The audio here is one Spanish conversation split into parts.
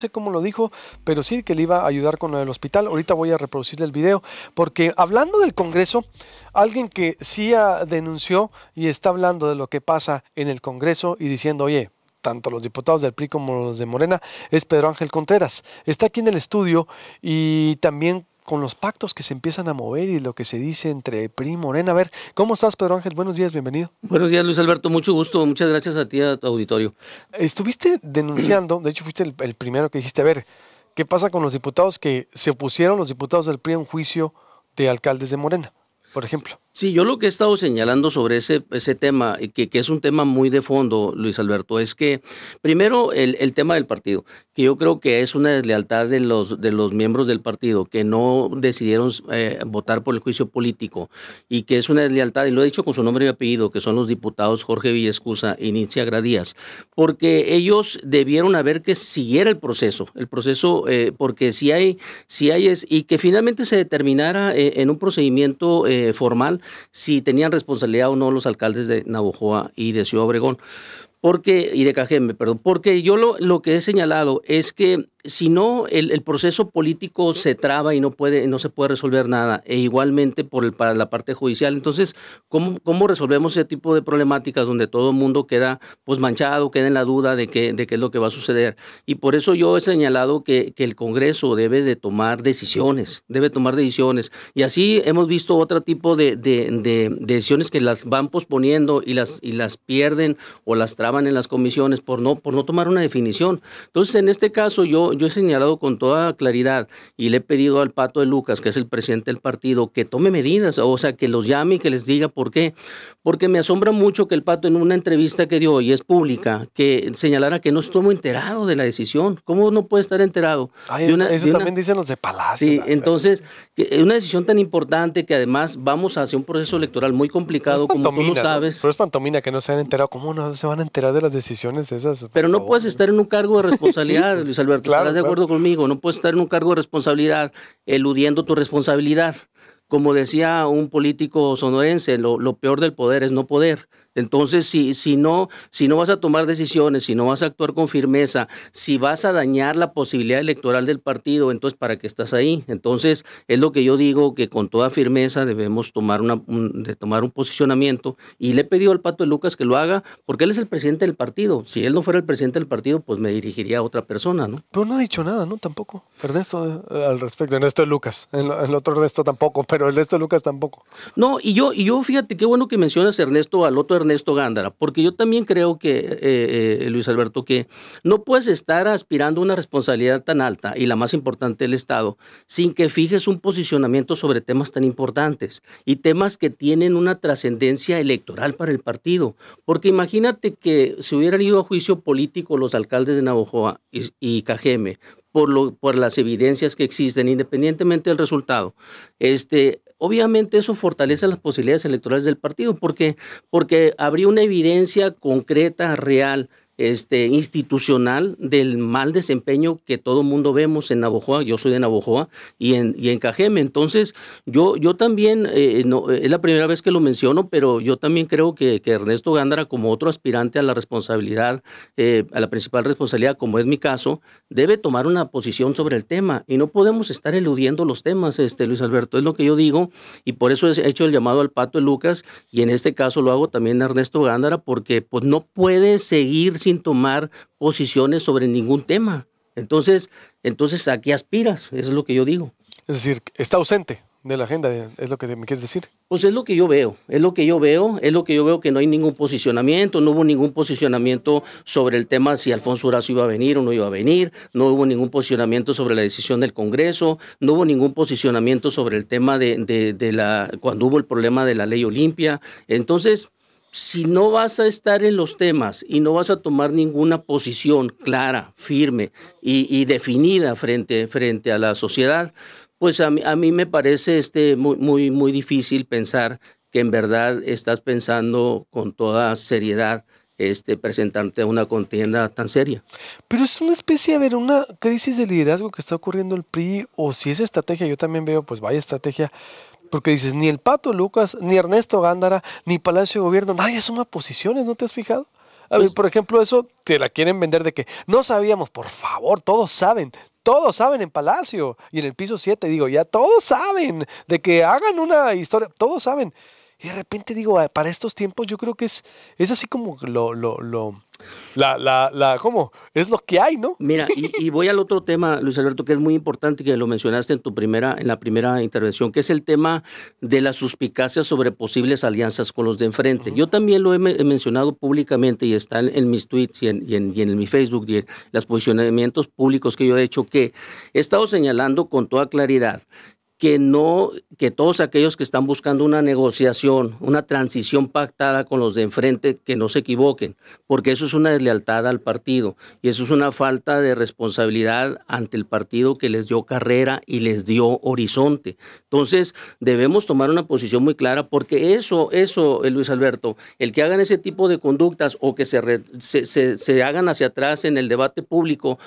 sé cómo lo dijo, pero sí que le iba a ayudar con lo del hospital. Ahorita voy a reproducirle el video, porque hablando del Congreso, alguien que sí ah, denunció y está hablando de lo que pasa en el Congreso y diciendo, oye, tanto los diputados del PRI como los de Morena, es Pedro Ángel Contreras. Está aquí en el estudio y también con los pactos que se empiezan a mover y lo que se dice entre PRI y Morena. A ver, ¿cómo estás, Pedro Ángel? Buenos días, bienvenido. Buenos días, Luis Alberto. Mucho gusto. Muchas gracias a ti, a tu auditorio. Estuviste denunciando, de hecho fuiste el, primero que dijiste, a ver, ¿qué pasa con los diputados que se opusieron los diputados del PRI a juicio de alcaldes de Morena, por ejemplo? Sí, yo lo que he estado señalando sobre ese, ese tema, eh, que, que, es un tema muy de fondo, Luis Alberto, es que primero el, el, tema del partido, que yo creo que es una deslealtad de los, de los miembros del partido que no decidieron eh, votar por el juicio político y que es una deslealtad, y lo he dicho con su nombre y apellido, que son los diputados Jorge Villescusa y Nicia Gradías, porque ellos debieron haber que siguiera el proceso, el proceso, eh, porque si hay, si hay es, y que finalmente se determinara en un procedimiento formal si tenían responsabilidad o no los alcaldes de Navojoa y de Ciudad Obregón porque, y de Cajeme, perdón, porque yo lo, lo, que he señalado es que si no, el, proceso político se traba y no, puede, no se puede resolver nada, e igualmente por el, para la parte judicial. Entonces, ¿cómo, ¿cómo resolvemos ese tipo de problemáticas donde todo el mundo queda pues manchado, queda en la duda de, que, de qué es lo que va a suceder? Y por eso yo he señalado que, que el Congreso debe de tomar decisiones, debe tomar decisiones. Y así hemos visto otro tipo de, decisiones que las van posponiendo y las, y las pierden o las traban estaban en las comisiones por no, por no tomar una definición. Entonces, en este caso, yo, yo he señalado con toda claridad y le he pedido al Pato de Lucas, que es el presidente del partido, que tome medidas, o sea, que los llame y que les diga por qué. Porque me asombra mucho que el Pato en una entrevista que dio, y es pública, que señalara que no estuvo enterado de la decisión. ¿Cómo no puede estar enterado? una, eso también dicen los de Palacio. Sí, entonces, es una decisión tan importante que además vamos hacia un proceso electoral muy complicado, como tú lo sabes. Pero es pantomina que no se han enterado. ¿Cómo no se van a enterar? de las decisiones esas. Pero no puedes estar en un cargo de responsabilidad, Luis Alberto, Estás estarás de acuerdo conmigo, no puedes estar en un cargo de responsabilidad eludiendo tu responsabilidad. Como decía un político sonorense, lo, lo peor del poder es no poder. Entonces, si, si, no, si no vas a tomar decisiones, si no vas a actuar con firmeza, si vas a dañar la posibilidad electoral del partido, entonces, ¿para qué estás ahí? Entonces, es lo que yo digo, que con toda firmeza debemos tomar, una, un, de tomar un posicionamiento. Y le he pedido al Pato de Lucas que lo haga, porque él es el presidente del partido. Si él no fuera el presidente del partido, pues me dirigiría a otra persona, ¿no? Pero no ha dicho nada, ¿no? Tampoco. Ernesto, eh, al respecto. Ernesto de Lucas. El, otro Ernesto tampoco, pero el de Lucas tampoco. No, y yo, y yo fíjate, qué bueno que mencionas, Ernesto, al otro Ernesto esto, Gándara, porque yo también creo que, eh, eh, eh, Luis Alberto, que no puedes estar aspirando a una responsabilidad tan alta y la más importante del Estado sin que fijes un posicionamiento sobre temas tan importantes y temas que tienen una trascendencia electoral para el partido. Porque imagínate que se hubieran ido a juicio político los alcaldes de Navojoa y, y Cajeme por, por las evidencias que existen, independientemente del resultado. Este, obviamente eso fortalece las posibilidades electorales del partido, porque, porque habría una evidencia concreta, real, este, institucional del mal desempeño que todo mundo vemos en Navojoa, yo soy de Navojoa, y en, y en Cajeme. Entonces, yo, yo también, eh, eh, eh, es la primera vez que lo menciono, pero yo también creo que, que Ernesto Gándara, como otro aspirante a la responsabilidad, a la principal responsabilidad, como es mi caso, debe tomar una posición sobre el tema y no podemos estar eludiendo los temas, este, Luis Alberto, es lo que yo digo, y por eso he hecho el llamado al Pato de Lucas, y en este caso lo hago también a Ernesto Gándara, porque pues, no puede seguir sin tomar posiciones sobre ningún tema. Entonces, entonces aquí aspiras? Eso es lo que yo digo. Es decir, está ausente de la agenda, es lo que me quieres decir. Pues es lo que yo veo, es lo que yo veo, es lo que yo veo que no hay ningún posicionamiento, no hubo ningún posicionamiento sobre el tema si Alfonso Urazo iba a venir o no iba a venir, no hubo ningún posicionamiento sobre la decisión del Congreso, no hubo ningún posicionamiento sobre el tema de, de la, cuando hubo el problema de la ley Olimpia. Entonces, si no vas a estar en los temas y no vas a tomar ninguna posición clara, firme y, definida frente, frente a la sociedad, pues a mí, me parece este muy, muy, muy difícil pensar que en verdad estás pensando con toda seriedad este, presentarte a una contienda tan seria. Pero es una especie, a ver, una crisis de liderazgo que está ocurriendo el PRI, o si es estrategia, yo también veo, pues vaya estrategia, porque dices, ni el Pato Lucas, ni Ernesto Gándara, ni Palacio de Gobierno, nadie suma posiciones, ¿no te has fijado? A ver, pues por ejemplo, eso te la quieren vender de que no sabíamos, por favor, todos saben, todos saben en Palacio y en el piso 7, digo, ya todos saben de que hagan una historia, todos saben. Y de repente digo, ah, para estos tiempos yo creo que es, es así como lo, lo, lo la, la, la, ¿cómo? Es lo que hay, ¿no? Mira, y, voy al otro tema, Luis Alberto, que es muy importante, que lo mencionaste en tu primera, en la primera intervención, que es el tema de la suspicacia sobre posibles alianzas con los de enfrente. Yo también lo he, mencionado públicamente y está en, mis tweets y en, mi Facebook y los posicionamientos públicos que yo he hecho, que he estado señalando con toda claridad que no, que todos aquellos que están buscando una negociación, una transición pactada con los de enfrente, que no se equivoquen, porque eso es una deslealtad al partido y eso es una falta de responsabilidad ante el partido que les dio carrera y les dio horizonte. Entonces, debemos tomar una posición muy clara, porque eso, eso, eh, Luis Alberto, el que hagan ese tipo de conductas o que se, se, hagan hacia atrás en el debate público,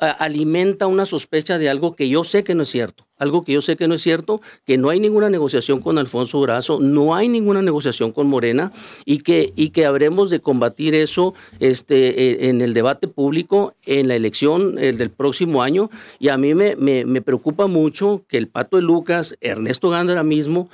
alimenta una sospecha de algo que yo sé que no es cierto algo que yo sé que no es cierto, que no hay ninguna negociación con Alfonso Brazo, no hay ninguna negociación con Morena y que, y que habremos de combatir eso este, e, en el debate público, en la elección del próximo año. Y a mí me, me, me preocupa mucho que el Pato de Lucas, Ernesto Gándara mismo,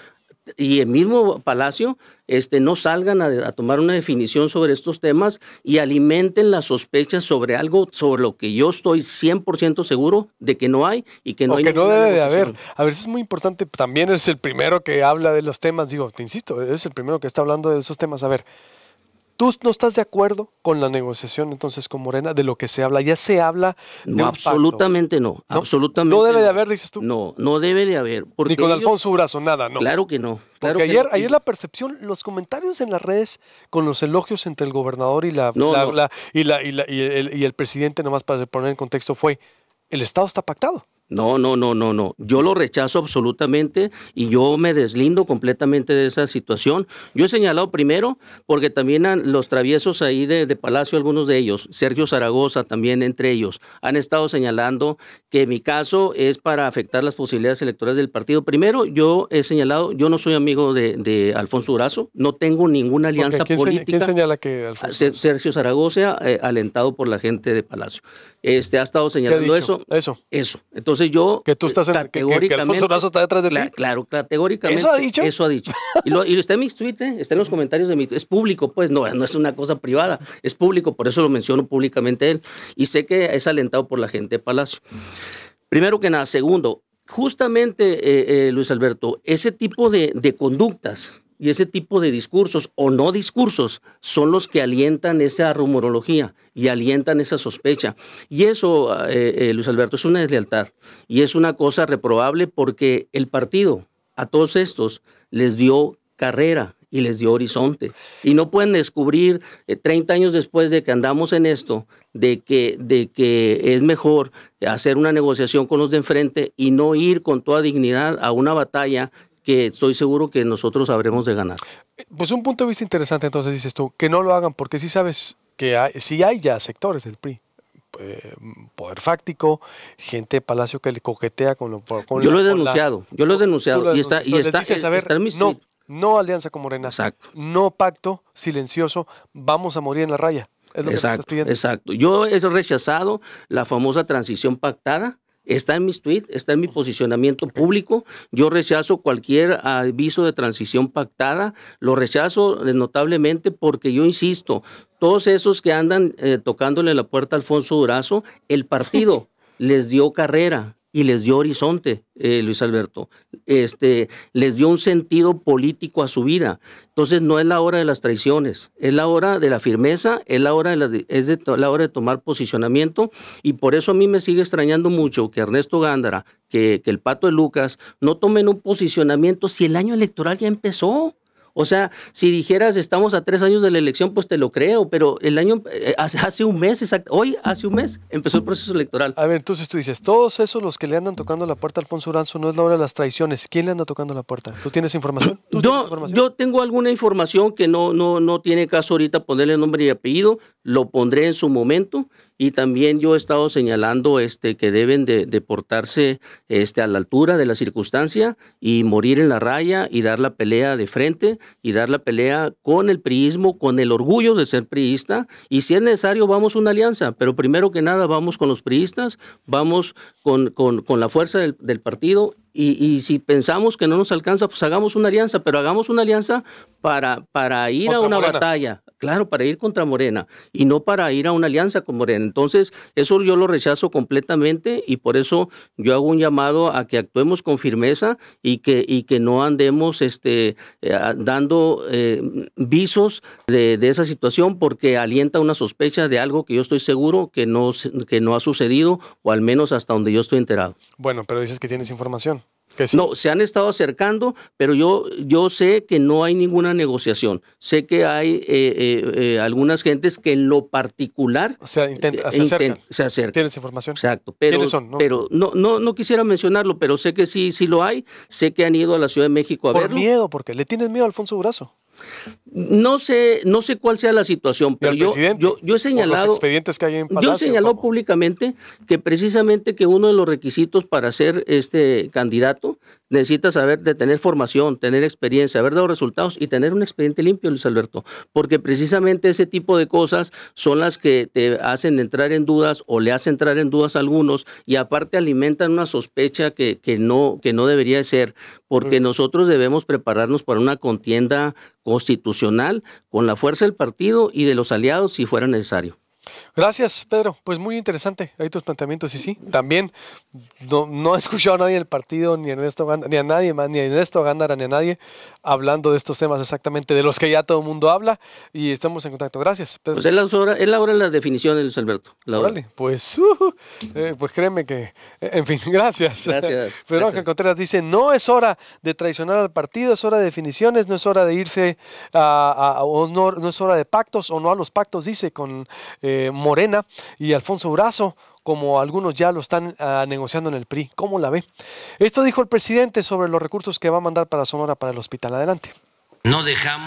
y el mismo Palacio este, no salgan a, tomar una definición sobre estos temas y alimenten las sospechas sobre algo sobre lo que yo estoy 100% seguro de que no hay y que no hay. Que no debe de haber. A ver es muy importante, también es el primero que habla de los temas, digo, te insisto, es el primero que está hablando de esos temas. A ver, ¿Tú no estás de acuerdo con la negociación entonces con Morena de lo que se habla? ¿Ya se habla? De no, absolutamente no, no, absolutamente no. debe de haber, dices tú. No, no debe de haber. Ni con Alfonso Urazo, nada, no. Claro que no. porque ayer, la percepción, los comentarios en las redes con los elogios entre el gobernador y la, y, la y, el, y el presidente, nomás para poner en contexto, fue el Estado está pactado. No, no, no, no, no. Yo lo rechazo absolutamente y yo me deslindo completamente de esa situación. Yo he señalado primero, porque también han, los traviesos ahí de, Palacio, algunos de ellos, Sergio Zaragoza también entre ellos, han estado señalando que mi caso es para afectar las posibilidades electorales del partido. Primero, yo he señalado, yo no soy amigo de, Alfonso Durazo, no tengo ninguna alianza política. ¿Quién señala que Alfonso? Ah, Sergio Zaragoza, eh, alentado por la gente de Palacio. Este, ha estado señalando eso. Eso. Eso. Entonces, entonces yo. Que tú estás en, categóricamente, que, Alfonso está detrás de la, Claro, categóricamente. ¿Eso ha dicho? Eso ha dicho. Y, está en mi tweet, está en los comentarios de mi Es público, pues, no, no es una cosa privada, es público, por eso lo menciono públicamente él. Y sé que es alentado por la gente de Palacio. Primero que nada. Segundo, justamente, eh, eh, Luis Alberto, ese tipo de conductas y ese tipo de discursos o no discursos son los que alientan esa rumorología y alientan esa sospecha. Y eso, eh, eh, Luis Alberto, es una deslealtad y es una cosa reprobable porque el partido a todos estos les dio carrera y les dio horizonte. Y no pueden descubrir 30 eh, años después de que andamos en esto, de que, de que es mejor hacer una negociación con los de enfrente y no ir con toda dignidad a una batalla que estoy seguro que nosotros habremos de ganar. Eh, pues un punto de vista interesante entonces dices tú, que no lo hagan porque si sabes que si hay ya sectores del PRI. Eh, poder fáctico, gente de Palacio que le coquetea con lo... Con yo, lo he denunciado, yo lo he denunciado. Y está, y está, eh, no, no alianza con Morena, no pacto silencioso, vamos a morir en la raya. Es lo exacto, estás pidiendo. Exacto. Yo he rechazado la famosa transición pactada Está en mis tweets, está en mi posicionamiento público. Yo rechazo cualquier aviso de transición pactada. Lo rechazo eh, notablemente porque yo insisto, todos esos que andan eh, tocándole la puerta a Alfonso Durazo, el partido les dio carrera y les dio horizonte, eh, Luis Alberto. Este, les dio un sentido político a su vida. Entonces no es la hora de las traiciones, es la hora de la firmeza, es la hora de, es de la hora de tomar posicionamiento y por eso a mí me sigue extrañando mucho que Ernesto Gándara, que, que el Pato de Lucas, no tomen un posicionamiento si el año electoral ya empezó. O sea, si dijeras estamos a tres años de la elección, pues te lo creo, pero el año, eh, hace, hace un mes, exacto, hoy, hace un mes, empezó el proceso electoral. A ver, entonces tú dices, todos esos los que le andan tocando la puerta a Alfonso Uranzo, no es la hora de las traiciones. ¿Quién le anda tocando la puerta? ¿Tú tienes información? yo, yo tengo alguna información que no, no, no tiene caso ahorita ponerle nombre y apellido, lo pondré en su momento. Y también yo he estado señalando este, que deben de, de portarse este, a la altura de la circunstancia y morir en la raya y dar la pelea de frente y dar la pelea con el priismo, con el orgullo de ser priista. Y si es necesario, vamos a una alianza, pero primero que nada vamos con los priistas, vamos con, con, la fuerza del, partido y, si pensamos que no nos alcanza, pues hagamos una alianza, pero hagamos una alianza para, para ir a una batalla, claro, para ir contra Morena y no para ir a una alianza con Morena. Entonces, eso yo lo rechazo completamente y por eso yo hago un llamado a que actuemos con firmeza y que, y que no andemos este, eh, dando eh, visos de, esa situación porque alienta una sospecha de algo que yo estoy seguro que no, que no ha sucedido o al menos hasta donde yo estoy enterado. Bueno, pero dices que tienes información. No, se han estado acercando, pero yo, yo sé que no hay ninguna negociación. Sé que hay eh, eh, eh, algunas gentes que en lo particular se, acercan. ¿Tienes información? Exacto. Pero, son? No? Pero no, no, quisiera mencionarlo, pero sé que sí, sí lo hay. Sé que han ido a la Ciudad de México a verlo. Por miedo, porque le tienes miedo a Alfonso Durazo. No sé, no sé cuál sea la situación, pero yo, he señalado, yo señaló públicamente que precisamente que uno de los requisitos para ser este candidato necesita saber de tener formación, tener experiencia, haber dado resultados y tener un expediente limpio, Luis Alberto, porque precisamente ese tipo de cosas son las que te hacen entrar en dudas o le hacen entrar en dudas a algunos y aparte alimentan una sospecha que, que no que no debería ser, porque nosotros debemos prepararnos para una contienda constitucional con la fuerza del partido y de los aliados si fuera necesario. Gracias, Pedro. Pues muy interesante ahí tus planteamientos. Y sí, también no, he escuchado a nadie el partido, ni, Ernesto Gándara, ni a nadie más, ni a Ernesto Gándara, ni a nadie hablando de estos temas exactamente, de los que ya todo el mundo habla y estamos en contacto. Gracias, Pedro. Pues es la hora, es la hora de definiciones, Luis Alberto. La Vale, pues, uh, eh, pues créeme que, en fin, gracias. Gracias. Pedro Ángel Contreras dice, no es hora de traicionar al partido, es hora de definiciones, no es hora de irse a, a, no, es hora de pactos o no a los pactos, dice, con... Eh, eh, Morena y Alfonso Brazo como algunos ya lo están ah, negociando en el PRI. ¿Cómo la ve? Esto dijo el presidente sobre los recursos que va a mandar para Sonora para el hospital. Adelante. No dejamos